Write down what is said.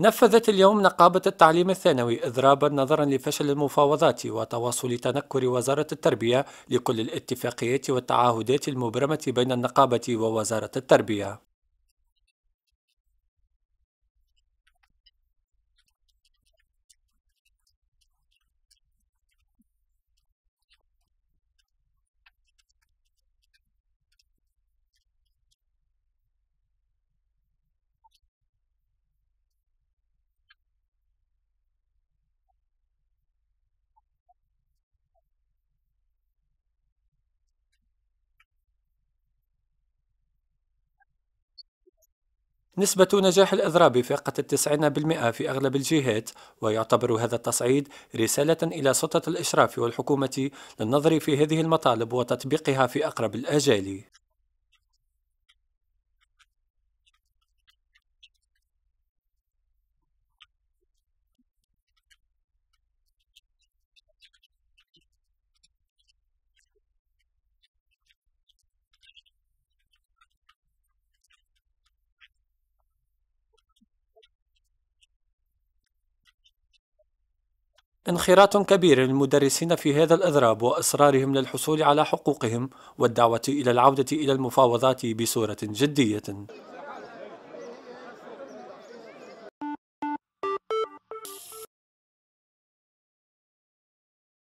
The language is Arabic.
نفذت اليوم نقابة التعليم الثانوي إضرابا نظرا لفشل المفاوضات وتواصل تنكر وزارة التربية لكل الاتفاقيات والتعهدات المبرمة بين النقابة ووزارة التربية نسبة نجاح الأضراب فاقت التسعين بالمئة في أغلب الجهات ويعتبر هذا التصعيد رسالة إلى سلطة الإشراف والحكومة للنظر في هذه المطالب وتطبيقها في أقرب الأجال انخراط كبير للمدرسين في هذا الإضراب وإصرارهم للحصول على حقوقهم والدعوة إلى العودة إلى المفاوضات بصورة جدية